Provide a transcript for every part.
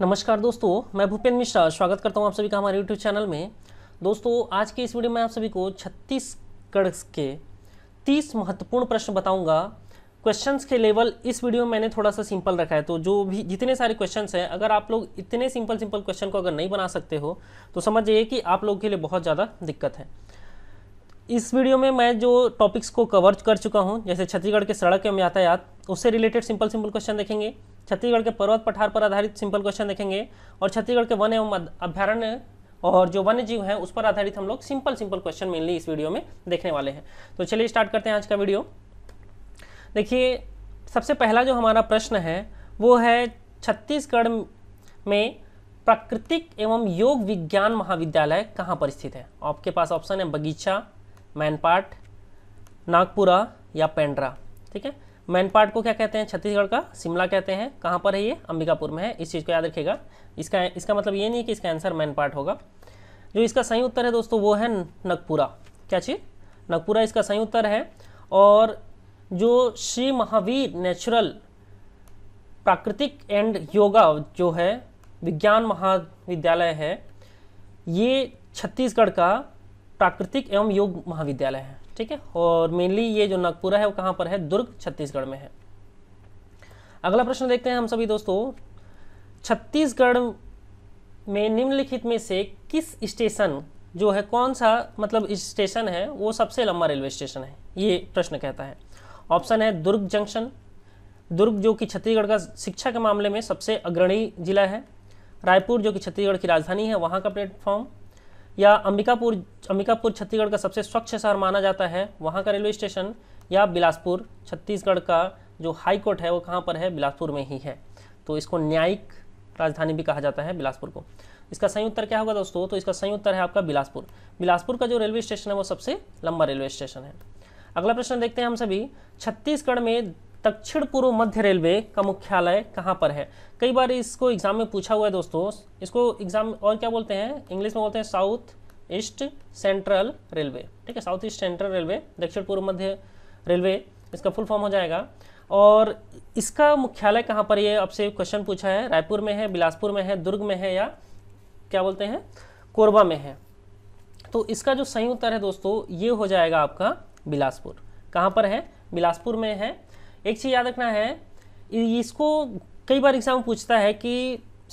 नमस्कार दोस्तों मैं भूपेन्द्र मिश्रा स्वागत करता हूं आप सभी का हमारे यूट्यूब चैनल में दोस्तों आज के इस वीडियो में आप सभी को छत्तीसगढ़ के 30 महत्वपूर्ण प्रश्न बताऊंगा क्वेश्चंस के लेवल इस वीडियो में मैंने थोड़ा सा सिंपल रखा है तो जो भी जितने सारे क्वेश्चंस हैं अगर आप लोग इतने सिंपल सिंपल क्वेश्चन को अगर नहीं बना सकते हो तो समझ जाइए कि आप लोगों के लिए बहुत ज़्यादा दिक्कत है इस वीडियो में मैं जो टॉपिक्स को कवर कर चुका हूँ जैसे छत्तीसगढ़ के सड़क एवं यातायात उससे रिलेटेड सिंपल सिंपल क्वेश्चन देखेंगे छत्तीसगढ़ के पर्वत पठार पर आधारित सिंपल क्वेश्चन देखेंगे और छत्तीसगढ़ के वन एवं अभ्यारण्य और जो वन्य जीव हैं उस पर आधारित हम लोग सिंपल सिंपल क्वेश्चन मेनली इस वीडियो में देखने वाले हैं तो चलिए स्टार्ट करते हैं आज का वीडियो देखिए सबसे पहला जो हमारा प्रश्न है वो है छत्तीसगढ़ में प्राकृतिक एवं योग विज्ञान महाविद्यालय कहाँ पर स्थित है आपके पास ऑप्शन है बगीचा मैनपाट नागपुरा या पेंड्रा ठीक है मैनपाट को क्या कहते हैं छत्तीसगढ़ का शिमला कहते हैं कहाँ पर है ये अंबिकापुर में है इस चीज़ को याद रखिएगा इसका इसका मतलब ये नहीं है कि इसका आंसर मैनपाट होगा जो इसका सही उत्तर है दोस्तों वो है नगपुरा क्या चीज़ नगपुरा इसका सही उत्तर है और जो श्री महावीर नेचुरल प्राकृतिक एंड योगा जो है विज्ञान महाविद्यालय है ये छत्तीसगढ़ का प्राकृतिक एवं योग महाविद्यालय है ठीक है और मेनली ये जो नागपुरा है वो कहाँ पर है दुर्ग छत्तीसगढ़ में है अगला प्रश्न देखते हैं हम सभी दोस्तों छत्तीसगढ़ में निम्नलिखित में से किस स्टेशन जो है कौन सा मतलब स्टेशन है वो सबसे लंबा रेलवे स्टेशन है ये प्रश्न कहता है ऑप्शन है दुर्ग जंक्शन दुर्ग जो कि छत्तीसगढ़ का शिक्षा के मामले में सबसे अग्रणी जिला है रायपुर जो कि छत्तीसगढ़ की राजधानी है वहाँ का प्लेटफॉर्म या अंबिकापुर अंबिकापुर छत्तीसगढ़ का सबसे स्वच्छ शहर माना जाता है वहाँ का रेलवे स्टेशन या बिलासपुर छत्तीसगढ़ का जो हाई कोर्ट है वो कहाँ पर है बिलासपुर में ही है तो इसको न्यायिक राजधानी भी कहा जाता है बिलासपुर को इसका सही उत्तर क्या होगा दोस्तों तो इसका सही उत्तर है आपका बिलासपुर बिलासपुर का जो रेलवे स्टेशन है वो सबसे लंबा रेलवे स्टेशन है अगला प्रश्न देखते हैं हम सभी छत्तीसगढ़ में दक्षिण पूर्व मध्य रेलवे का मुख्यालय कहाँ पर है कई बार इसको एग्जाम में पूछा हुआ है दोस्तों इसको एग्जाम और क्या बोलते हैं इंग्लिश में बोलते हैं साउथ ईस्ट सेंट्रल रेलवे ठीक है साउथ ईस्ट सेंट्रल रेलवे दक्षिण पूर्व मध्य रेलवे इसका फुल फॉर्म हो जाएगा और इसका मुख्यालय कहाँ पर ये आपसे क्वेश्चन पूछा है रायपुर में है बिलासपुर में है दुर्ग में है या क्या बोलते हैं कोरबा में है तो इसका जो सही उत्तर है दोस्तों ये हो जाएगा आपका बिलासपुर कहाँ पर है बिलासपुर में है एक चीज़ याद रखना है इसको कई बार एग्जाम पूछता है कि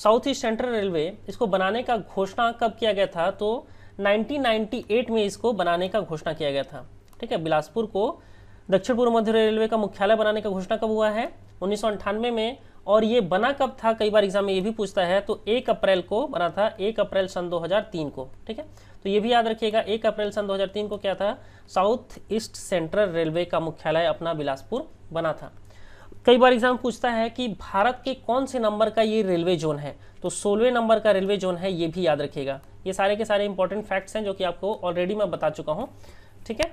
साउथ ईस्ट सेंट्रल रेलवे इसको बनाने का घोषणा कब किया गया था तो 1998 में इसको बनाने का घोषणा किया गया था ठीक है बिलासपुर को दक्षिण पूर्व मध्य रेलवे का मुख्यालय बनाने का घोषणा कब हुआ है उन्नीस में और ये बना कब था कई बार एग्जाम में ये भी पूछता है तो एक अप्रैल को बना था एक अप्रैल सन 2003 को ठीक है तो ये भी याद रखिएगा एक अप्रैल सन 2003 को क्या था साउथ ईस्ट सेंट्रल रेलवे का मुख्यालय अपना बिलासपुर बना था कई बार एग्जाम पूछता है कि भारत के कौन से नंबर का ये रेलवे जोन है तो सोलहवें नंबर का रेलवे जोन है ये भी याद रखिएगा ये सारे के सारे इंपॉर्टेंट फैक्ट्स हैं जो कि आपको ऑलरेडी मैं बता चुका हूँ ठीक है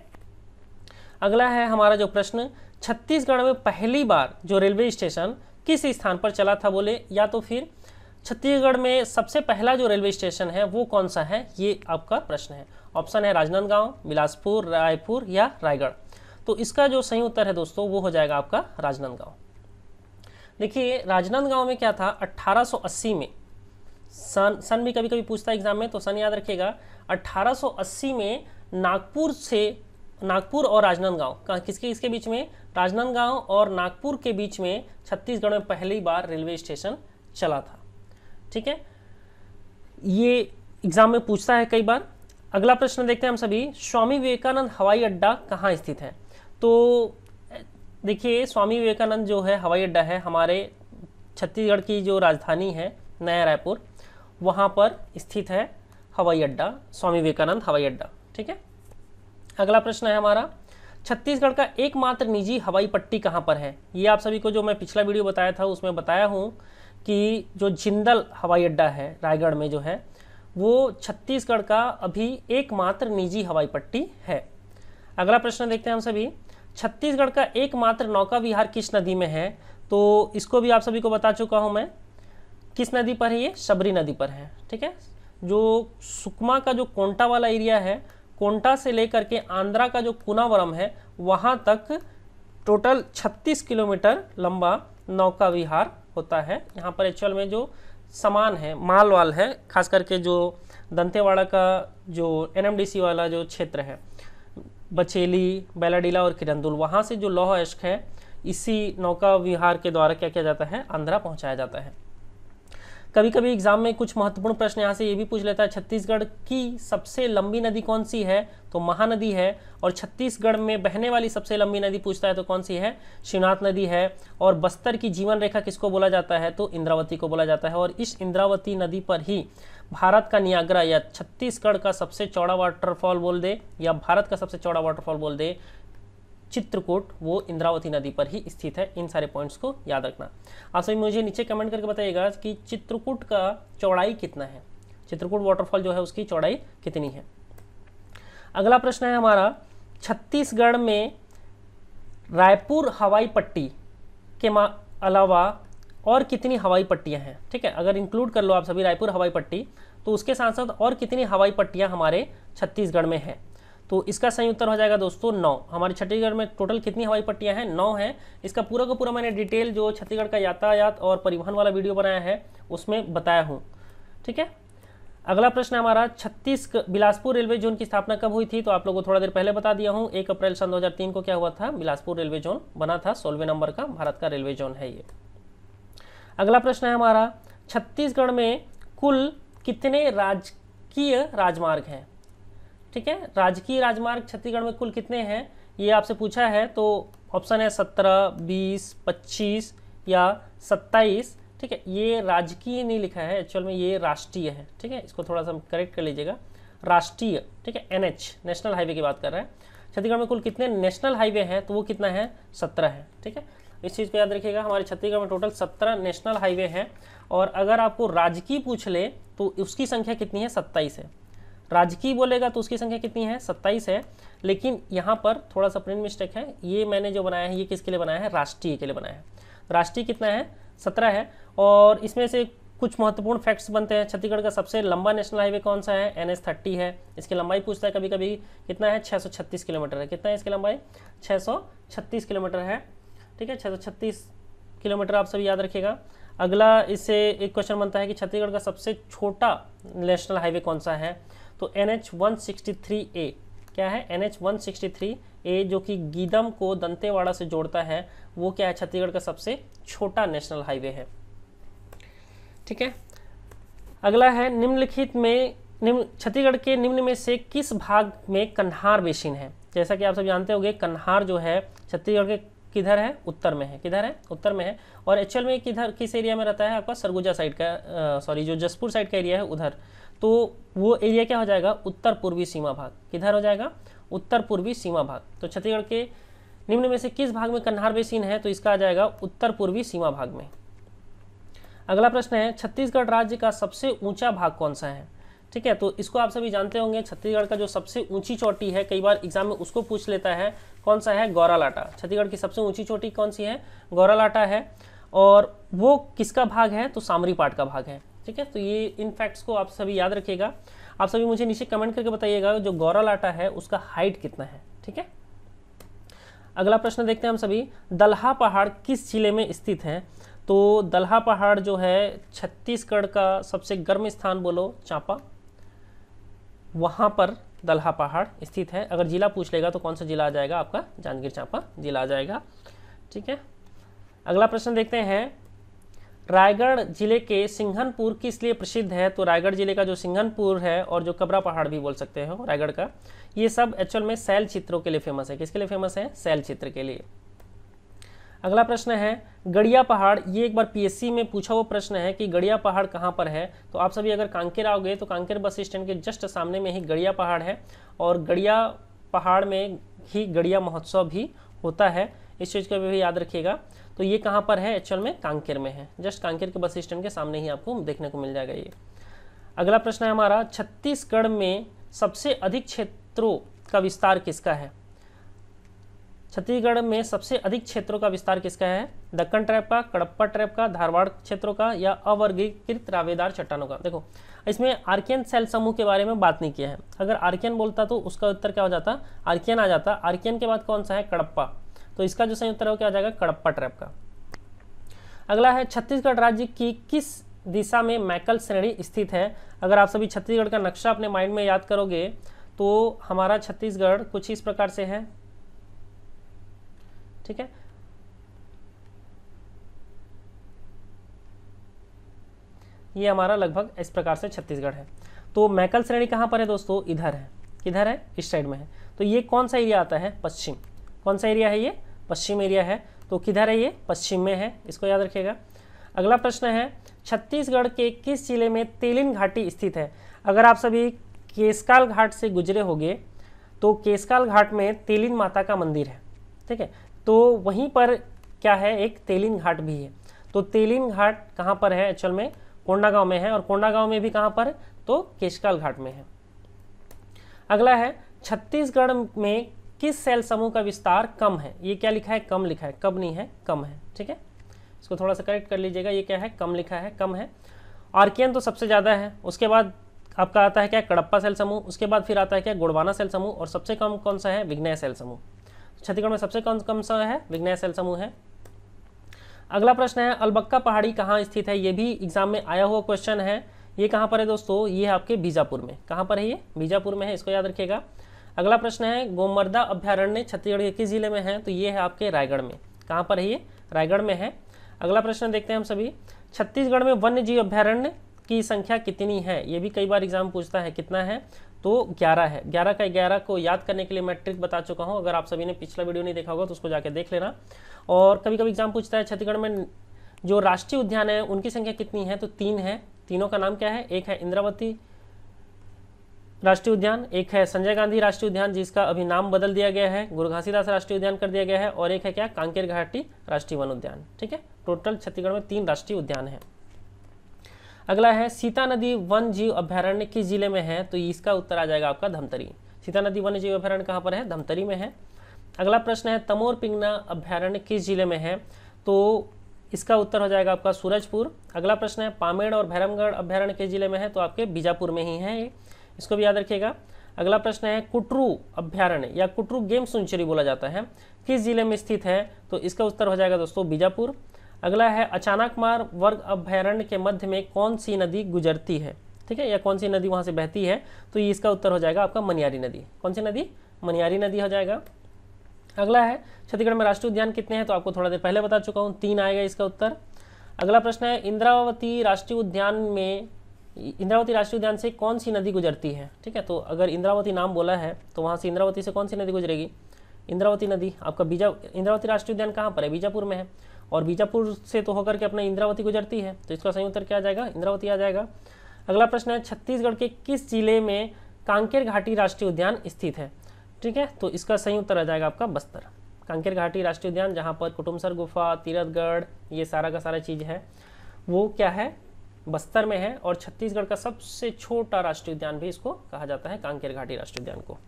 अगला है हमारा जो प्रश्न छत्तीसगढ़ में पहली बार जो रेलवे स्टेशन किस स्थान पर चला था बोले या तो फिर छत्तीसगढ़ में सबसे पहला जो रेलवे स्टेशन है वो कौन सा है ये आपका प्रश्न है ऑप्शन है राजनांदगांव बिलासपुर रायपुर या रायगढ़ तो इसका जो सही उत्तर है दोस्तों वो हो जाएगा आपका राजनांदगांव देखिए राजनांदगांव में क्या था 1880 में सन सन भी कभी कभी पूछता है एग्जाम में तो सन याद रखिएगा 1880 में नागपुर से नागपुर और राजनांदगांव कहाँ किसके किसके बीच में राजनांदगांव और नागपुर के बीच में छत्तीसगढ़ में पहली बार रेलवे स्टेशन चला था ठीक है ये एग्जाम में पूछता है कई बार अगला प्रश्न देखते हैं हम सभी स्वामी विवेकानंद हवाई अड्डा कहाँ स्थित है तो देखिए स्वामी विवेकानंद जो है हवाई अड्डा है हमारे छत्तीसगढ़ की जो राजधानी है नया रायपुर वहाँ पर स्थित है हवाई अड्डा स्वामी विवेकानंद हवाई अड्डा ठीक है अगला प्रश्न है हमारा छत्तीसगढ़ का एकमात्र निजी हवाई पट्टी कहाँ पर है ये आप सभी को जो मैं पिछला वीडियो बताया था उसमें बताया हूँ कि जो जिंदल हवाई अड्डा है रायगढ़ में जो है वो छत्तीसगढ़ का अभी एकमात्र निजी हवाई पट्टी है अगला प्रश्न देखते हैं हम सभी छत्तीसगढ़ का एकमात्र नौका विहार किस नदी में है तो इसको भी आप सभी को बता चुका हूँ मैं किस नदी पर है ये सबरी नदी पर है ठीक है जो सुकमा का जो कोंटा वाला एरिया है कोंटा से लेकर के आंध्रा का जो कुनावरम है वहाँ तक टोटल 36 किलोमीटर लंबा नौका विहार होता है यहाँ पर एक्चुअल में जो सामान है माल वाल है खास करके जो दंतेवाड़ा का जो एनएमडीसी वाला जो क्षेत्र है बचेली बेलाडीला और किरंदुल वहाँ से जो लौह अश्क है इसी नौका विहार के द्वारा क्या किया जाता है आंध्रा पहुँचाया जाता है कभी कभी एग्जाम में कुछ महत्वपूर्ण प्रश्न यहाँ से ये भी पूछ लेता है छत्तीसगढ़ की सबसे लंबी नदी कौन सी है तो महानदी है और छत्तीसगढ़ में बहने वाली सबसे लंबी नदी पूछता है तो कौन सी है शिवनाथ नदी है और बस्तर की जीवन रेखा किसको बोला जाता है तो इंद्रावती को बोला जाता है और इस इंद्रावती नदी पर ही भारत का नियाग्रा या छत्तीसगढ़ का सबसे चौड़ा वाटरफॉल बोल दे या भारत का सबसे चौड़ा वाटरफॉल बोल दे चित्रकूट वो इंद्रावती नदी पर ही स्थित है इन सारे पॉइंट्स को याद रखना आप सभी मुझे नीचे कमेंट करके बताइएगा कि चित्रकूट का चौड़ाई कितना है चित्रकूट वाटरफॉल जो है उसकी चौड़ाई कितनी है अगला प्रश्न है हमारा छत्तीसगढ़ में रायपुर हवाई पट्टी के अलावा और कितनी हवाई पट्टियाँ हैं ठीक है अगर इंक्लूड कर लो आप सभी रायपुर हवाई पट्टी तो उसके साथ साथ और कितनी हवाई पट्टियाँ हमारे छत्तीसगढ़ में हैं तो इसका सही उत्तर हो जाएगा दोस्तों नौ हमारे छत्तीसगढ़ में टोटल कितनी हवाई पट्टियाँ हैं नौ हैं इसका पूरा का पूरा मैंने डिटेल जो छत्तीसगढ़ का यातायात और परिवहन वाला वीडियो बनाया है उसमें बताया हूँ ठीक है अगला प्रश्न हमारा छत्तीस बिलासपुर रेलवे जोन की स्थापना कब हुई थी तो आप लोगों को थोड़ा देर पहले बता दिया हूँ एक अप्रैल सन दो को क्या हुआ था बिलासपुर रेलवे जोन बना था सोलवे नंबर का भारत का रेलवे जोन है ये अगला प्रश्न है हमारा छत्तीसगढ़ में कुल कितने राजकीय राजमार्ग हैं ठीक है राजकीय राजमार्ग छत्तीसगढ़ में कुल कितने हैं ये आपसे पूछा है तो ऑप्शन है सत्रह बीस पच्चीस या सत्ताईस ठीक है ये राजकीय नहीं लिखा है एक्चुअल में ये राष्ट्रीय है ठीक है इसको थोड़ा सा करेक्ट कर लीजिएगा राष्ट्रीय ठीक है एनएच नेशनल हाईवे की बात कर रहे हैं छत्तीसगढ़ में कुल कितने नेशनल हाईवे हैं तो वो कितना है सत्रह है ठीक है इस चीज़ को याद रखिएगा हमारे छत्तीसगढ़ में टोटल सत्रह नेशनल हाईवे हैं और अगर आपको राजकीय पूछ ले तो उसकी संख्या कितनी है सत्ताईस है राजकीय बोलेगा तो उसकी संख्या कितनी है सत्ताईस है लेकिन यहाँ पर थोड़ा सा प्रिंट मिस्टेक है ये मैंने जो बनाया है ये किसके लिए बनाया है राष्ट्रीय के लिए बनाया है तो राष्ट्रीय कितना है सत्रह है और इसमें से कुछ महत्वपूर्ण फैक्ट्स बनते हैं छत्तीसगढ़ का सबसे लंबा नेशनल हाईवे कौन सा है एन एस थर्टी है इसकी लंबाई पूछता है कभी कभी कितना है 636 किलोमीटर है कितना है इसकी लंबाई 636 किलोमीटर है ठीक है 636 किलोमीटर आप सभी याद रखिएगा अगला इससे एक क्वेश्चन बनता है कि छत्तीसगढ़ का सबसे छोटा नेशनल हाईवे कौन सा है तो NH one sixty three A क्या है NH one sixty three A जो कि गीदम को दंतेवाड़ा से जोड़ता है वो क्या है छत्तीसगढ़ का सबसे छोटा नेशनल हाईवे है ठीक है अगला है निम्नलिखित में निम्न छत्तीसगढ़ के निम्न में से किस भाग में कन्हार बेसिन है जैसा कि आप सब जानते होंगे कन्हार जो है छत्तीसगढ़ के किधर है उत्तर में है किधर है उत्तर में है और एक्चुअल में किधर किस एरिया में रहता है आपका सरगुजा साइड का सॉरी जो जसपुर साइड का एरिया है उधर तो वो एरिया क्या हो जाएगा उत्तर पूर्वी सीमा भाग किधर हो जाएगा उत्तर पूर्वी सीमा भाग तो छत्तीसगढ़ के निम्न में से किस भाग में कन्हार बेसिन है तो इसका आ जाएगा उत्तर पूर्वी सीमा भाग में अगला प्रश्न है छत्तीसगढ़ राज्य का सबसे ऊंचा भाग कौन सा है ठीक है तो इसको आप सभी जानते होंगे छत्तीसगढ़ का जो सबसे ऊंची चोटी है कई बार एग्जाम में उसको पूछ लेता है कौन सा है गौरालाटा छत्तीसगढ़ की सबसे ऊंची चोटी कौन सी है गौरालाटा है और वो किसका भाग है तो सामरीपाट का भाग है ठीक है तो ये इन फैक्ट्स को आप सभी याद रखिएगा आप सभी मुझे नीचे कमेंट करके बताइएगा जो गौरा लाटा है उसका हाइट कितना है ठीक है अगला प्रश्न देखते हैं हम सभी दल्हा पहाड़ किस जिले में स्थित है तो दल्हा पहाड़ जो है छत्तीसगढ़ का सबसे गर्म स्थान बोलो चांपा वहां पर दल्हा पहाड़ स्थित है अगर जिला पूछ लेगा तो कौन सा जिला आ जाएगा आपका जांजगीर चांपा जिला आ जाएगा ठीक है अगला प्रश्न देखते हैं रायगढ़ जिले के सिंघनपुर किस लिए प्रसिद्ध है तो रायगढ़ जिले का जो सिंघनपुर है और जो कबरा पहाड़ भी बोल सकते हो रायगढ़ का ये सब एक्चुअल में सैल चित्रों के लिए फेमस है किसके लिए फेमस है सैल चित्र के लिए अगला प्रश्न है गड़िया पहाड़ ये एक बार पीएससी में पूछा हुआ प्रश्न है कि गड़िया पहाड़ कहाँ पर है तो आप सभी अगर कांकेर आओगे तो कांकेर बस स्टैंड के जस्ट सामने में ही गड़िया पहाड़ है और गड़िया पहाड़ में ही गड़िया महोत्सव भी होता है इस चीज़ को भी याद रखिएगा तो ये कहाँ पर है एक्चुअल में कांकेर में है जस्ट कांकेर के बस स्टैंड के सामने ही आपको देखने को मिल जाएगा ये अगला प्रश्न है हमारा छत्तीसगढ़ में सबसे अधिक क्षेत्रों का विस्तार किसका है छत्तीसगढ़ में सबसे अधिक क्षेत्रों का विस्तार किसका है दक्कन ट्रैप का कड़प्पा ट्रैप का धारवाड़ क्षेत्रों का या अवर्गीकृत रावेदार चट्टानों का देखो इसमें आर्कियन सेल समूह के बारे में बात नहीं किया है अगर आर्कियन बोलता तो उसका उत्तर क्या हो जाता आर्कियन आ जाता आर्कियन के बाद कौन सा है कड़प्पा तो इसका जो सही उत्तर क्या जाएगा कड़प्पा ट्रैप का अगला है छत्तीसगढ़ राज्य की किस दिशा में मैकल श्रेणी स्थित है अगर आप सभी छत्तीसगढ़ का नक्शा अपने माइंड में याद करोगे तो हमारा छत्तीसगढ़ कुछ इस प्रकार से है ठीक है ये हमारा लगभग इस प्रकार से छत्तीसगढ़ है तो मैकल श्रेणी कहां पर है दोस्तों इधर है किधर है इस साइड में है तो ये कौन सा एरिया आता है पश्चिम कौन सा एरिया है ये पश्चिम एरिया है तो किधर है ये पश्चिम में है इसको याद रखिएगा अगला प्रश्न है छत्तीसगढ़ के किस जिले में तेलिन घाटी स्थित है अगर आप सभी केसकाल घाट से गुजरे होंगे तो केसकाल घाट में तेलिन माता का मंदिर है ठीक है तो वहीं पर क्या है एक तेलिन घाट भी है तो तेलिन घाट कहाँ पर है एक्चुअल में कोंडागांव में है और कोंडागांव में भी कहाँ पर है तो केशकाल घाट में है अगला है छत्तीसगढ़ में किस सेल समूह का विस्तार कम है ये क्या लिखा है कम लिखा है कब नहीं है कम है ठीक है इसको थोड़ा सा करेक्ट कर लीजिएगा ये क्या है कम लिखा है कम है आर्कियन तो सबसे ज़्यादा है उसके बाद आपका आता है क्या कड़प्पा सेल समूह उसके बाद फिर आता है क्या गुड़वाना सेल समूह और सबसे कम कौन सा है विघ्नय सेल समूह छत्तीसगढ़ में सबसे कम कम सा है विघ्नय सेल समूह है अगला प्रश्न है अलबक्का पहाड़ी कहाँ स्थित है ये भी एग्जाम में आया हुआ क्वेश्चन है ये कहाँ पर है दोस्तों ये है आपके बीजापुर में कहाँ पर है ये बीजापुर में है इसको याद रखिएगा अगला प्रश्न है गोमर्दा अभ्यारण्य छत्तीसगढ़ के किस जिले में है तो ये है आपके रायगढ़ में कहाँ पर है ये रायगढ़ में है अगला प्रश्न देखते हैं हम सभी छत्तीसगढ़ में वन्य जीव अभ्यारण्य की संख्या कितनी है ये भी कई बार एग्जाम पूछता है कितना है तो 11 है 11 का 11 को याद करने के लिए मैं ट्रिक बता चुका हूँ अगर आप सभी ने पिछला वीडियो नहीं देखा होगा तो उसको जाके देख लेना और कभी कभी एग्जाम पूछता है छत्तीसगढ़ में जो राष्ट्रीय उद्यान है उनकी संख्या कितनी है तो तीन है तीनों का नाम क्या है एक है इंद्रावती राष्ट्रीय उद्यान एक है संजय गांधी राष्ट्रीय उद्यान जिसका अभी नाम बदल दिया गया है गुरु घासीदास राष्ट्रीय उद्यान कर दिया गया है और एक है क्या कांकेर घाटी राष्ट्रीय वन उद्यान ठीक है टोटल छत्तीसगढ़ में तीन राष्ट्रीय उद्यान है अगला है सीता नदी वन जीव अभ्यारण्य किस जिले में है तो इसका उत्तर आ जाएगा आपका धमतरी सीता नदी वन जीव अभ्यारण्य कहाँ पर है धमतरी में है अगला प्रश्न है तमोर पिंगना अभ्यारण्य किस जिले में है तो इसका उत्तर हो जाएगा आपका सूरजपुर अगला प्रश्न है पामेड़ और भैरमगढ़ अभ्यारण्य किस जिले में है तो आपके बीजापुर में ही है ये इसको भी याद रखिएगा अगला प्रश्न है कुटरू अभ्यारण्य या कुटरू गेम सेंचुरी बोला जाता है किस जिले में स्थित है तो इसका उत्तर हो जाएगा दोस्तों बीजापुर अगला है अचानक मार वर्ग अभ्यारण्य के मध्य में कौन सी नदी गुजरती है ठीक है या कौन सी नदी वहां से बहती है तो ये इसका उत्तर हो जाएगा आपका मनियारी नदी कौन सी नदी मनियारी नदी हो जाएगा अगला है छत्तीसगढ़ में राष्ट्रीय उद्यान कितने हैं तो आपको थोड़ा देर पहले बता चुका हूँ तीन आएगा इसका उत्तर अगला प्रश्न है इंद्रावती राष्ट्रीय उद्यान में इंद्रावती राष्ट्रीय उद्यान से कौन सी नदी गुजरती है ठीक है तो अगर इंद्रावती नाम बोला है तो वहाँ से इंद्रावती से कौन सी नदी गुजरेगी इंद्रावती नदी आपका बीजा इंद्रावती राष्ट्रीय उद्यान कहाँ पर है बीजापुर में है और बीजापुर से तो होकर के अपना इंद्रावती गुजरती है तो इसका सही उत्तर क्या आ जाएगा इंद्रावती आ जाएगा अगला प्रश्न है छत्तीसगढ़ के किस जिले में कांकेर घाटी राष्ट्रीय उद्यान स्थित है ठीक है तो इसका सही उत्तर आ जाएगा आपका बस्तर कांकेर घाटी राष्ट्रीय उद्यान जहाँ पर कुटुमसर गुफा तीरथगढ़ ये सारा का सारा चीज़ है वो क्या है बस्तर में है और छत्तीसगढ़ का सबसे छोटा राष्ट्रीय उद्यान भी इसको कहा जाता है कांकेर घाटी राष्ट्रीय उद्यान को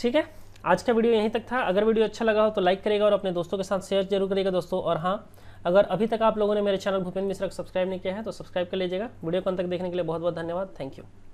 ठीक है आज का वीडियो यहीं तक था अगर वीडियो अच्छा लगा हो तो लाइक करेगा और अपने दोस्तों के साथ शेयर जरूर करेगा दोस्तों और हाँ अगर अभी तक आप लोगों ने मेरे चैनल भूपेंद्र मिश्रा को सब्सक्राइब नहीं किया है तो सब्सक्राइब कर लीजिएगा वीडियो को अंत तक देखने के लिए बहुत बहुत धन्यवाद थैंक यू